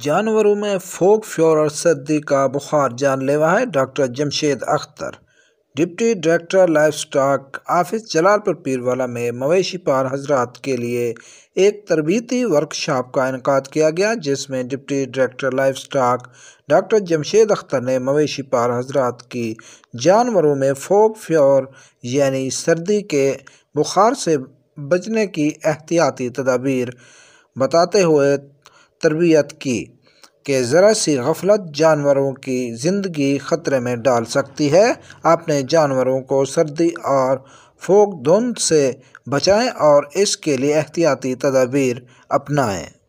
जानवरों में फोक फ्योर और सर्दी का बुखार जानलेवा है doctor Jamshed Akhtar deputy director livestock office Jalalpur Pirwala में मवेशी पार हजरात के लिए एक तरबीती वर्कशॉप का इनका किया गया जिसमें deputy director livestock doctor Jamshed Akhtar ने मवेशी पार हजरात की जानवरों में फोक फ्योर यानी सर्दी के बुखार से बचने की एहतियाती तदाबीर बताते हुए तरबियत की कि ज़रा सी गफलत जानवरों की ज़िंदगी ख़तरे में डाल सकती है अपने जानवरों को सर्दी और फोक धुंध से बचाएं और इसके लिए एहतियाती तदाबीर अपनाएं